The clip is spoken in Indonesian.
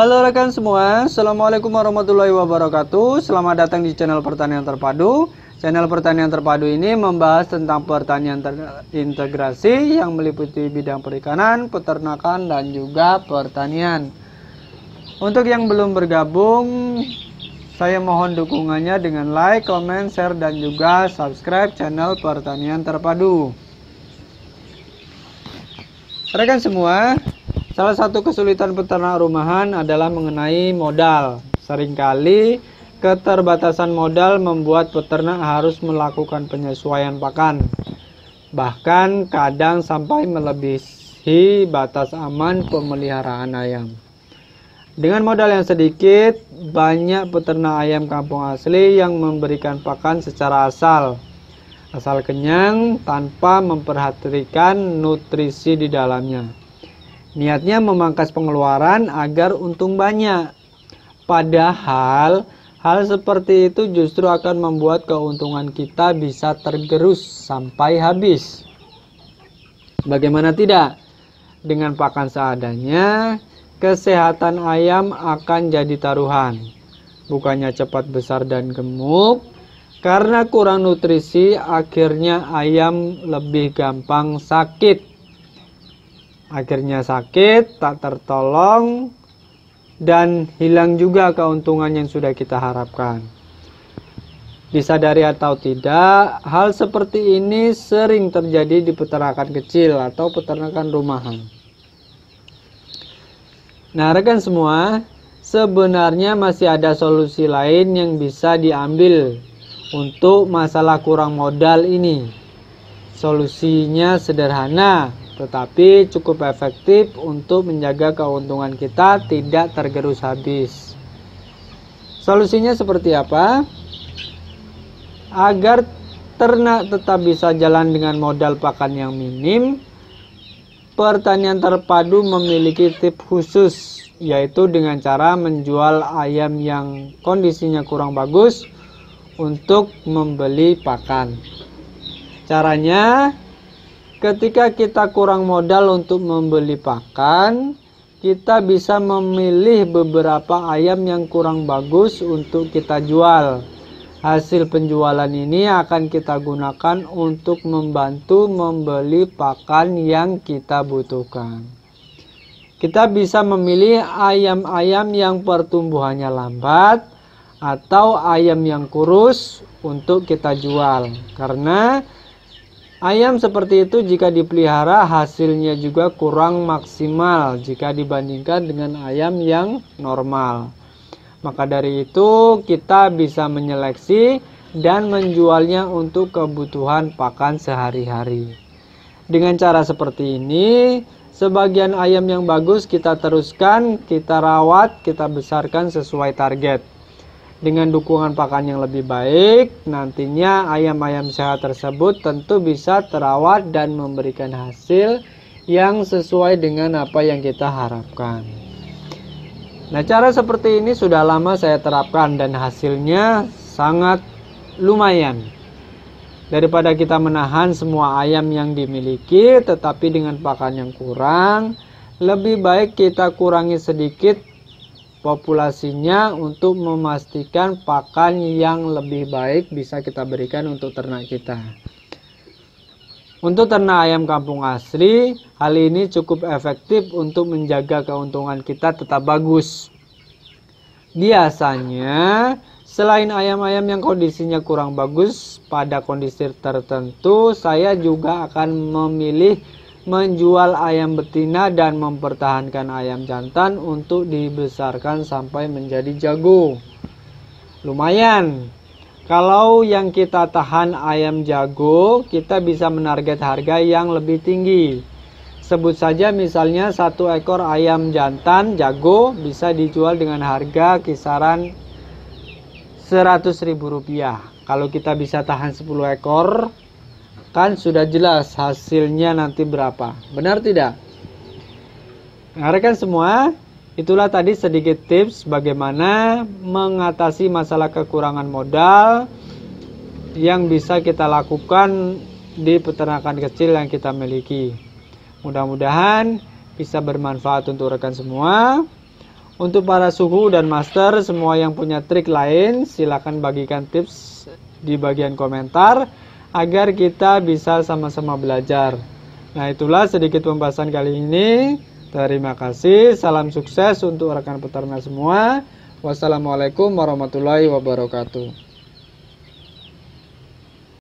Halo rekan semua, Assalamualaikum warahmatullahi wabarakatuh Selamat datang di channel pertanian terpadu Channel pertanian terpadu ini membahas tentang pertanian terintegrasi Yang meliputi bidang perikanan, peternakan, dan juga pertanian Untuk yang belum bergabung saya mohon dukungannya dengan like, comment, share, dan juga subscribe channel Pertanian Terpadu. Rekan semua, Salah satu kesulitan peternak rumahan adalah mengenai modal. Seringkali keterbatasan modal membuat peternak harus melakukan penyesuaian pakan. Bahkan kadang sampai melebihi batas aman pemeliharaan ayam. Dengan modal yang sedikit, banyak peternak ayam kampung asli yang memberikan pakan secara asal. Asal kenyang tanpa memperhatikan nutrisi di dalamnya. Niatnya memangkas pengeluaran agar untung banyak. Padahal hal seperti itu justru akan membuat keuntungan kita bisa tergerus sampai habis. Bagaimana tidak? Dengan pakan seadanya, kesehatan ayam akan jadi taruhan. Bukannya cepat besar dan gemuk, karena kurang nutrisi akhirnya ayam lebih gampang sakit. Akhirnya sakit, tak tertolong, dan hilang juga keuntungan yang sudah kita harapkan. Dari atau tidak, hal seperti ini sering terjadi di peternakan kecil atau peternakan rumahan. Nah, rekan semua, sebenarnya masih ada solusi lain yang bisa diambil untuk masalah kurang modal ini. Solusinya sederhana, tetapi cukup efektif untuk menjaga keuntungan kita tidak tergerus habis. Solusinya seperti apa? Agar ternak tetap bisa jalan dengan modal pakan yang minim, pertanian terpadu memiliki tip khusus, yaitu dengan cara menjual ayam yang kondisinya kurang bagus untuk membeli pakan. Caranya, Ketika kita kurang modal untuk membeli pakan, kita bisa memilih beberapa ayam yang kurang bagus untuk kita jual. Hasil penjualan ini akan kita gunakan untuk membantu membeli pakan yang kita butuhkan. Kita bisa memilih ayam-ayam yang pertumbuhannya lambat atau ayam yang kurus untuk kita jual, karena Ayam seperti itu jika dipelihara hasilnya juga kurang maksimal jika dibandingkan dengan ayam yang normal. Maka dari itu kita bisa menyeleksi dan menjualnya untuk kebutuhan pakan sehari-hari. Dengan cara seperti ini, sebagian ayam yang bagus kita teruskan, kita rawat, kita besarkan sesuai target. Dengan dukungan pakan yang lebih baik, nantinya ayam-ayam sehat tersebut tentu bisa terawat dan memberikan hasil yang sesuai dengan apa yang kita harapkan. Nah, cara seperti ini sudah lama saya terapkan dan hasilnya sangat lumayan. Daripada kita menahan semua ayam yang dimiliki tetapi dengan pakan yang kurang, lebih baik kita kurangi sedikit populasinya untuk memastikan pakan yang lebih baik bisa kita berikan untuk ternak kita. Untuk ternak ayam kampung asli, hal ini cukup efektif untuk menjaga keuntungan kita tetap bagus. Biasanya, selain ayam-ayam yang kondisinya kurang bagus pada kondisi tertentu, saya juga akan memilih menjual ayam betina dan mempertahankan ayam jantan untuk dibesarkan sampai menjadi jago. Lumayan. Kalau yang kita tahan ayam jago, kita bisa menarget harga yang lebih tinggi. Sebut saja misalnya satu ekor ayam jantan jago bisa dijual dengan harga kisaran Rp100.000. Kalau kita bisa tahan 10 ekor, kan sudah jelas hasilnya nanti berapa benar tidak nah, rekan semua itulah tadi sedikit tips bagaimana mengatasi masalah kekurangan modal yang bisa kita lakukan di peternakan kecil yang kita miliki mudah-mudahan bisa bermanfaat untuk rekan semua untuk para suhu dan master semua yang punya trik lain silahkan bagikan tips di bagian komentar agar kita bisa sama-sama belajar. Nah, itulah sedikit pembahasan kali ini. Terima kasih. Salam sukses untuk rekan peternak semua. Wassalamualaikum warahmatullahi wabarakatuh.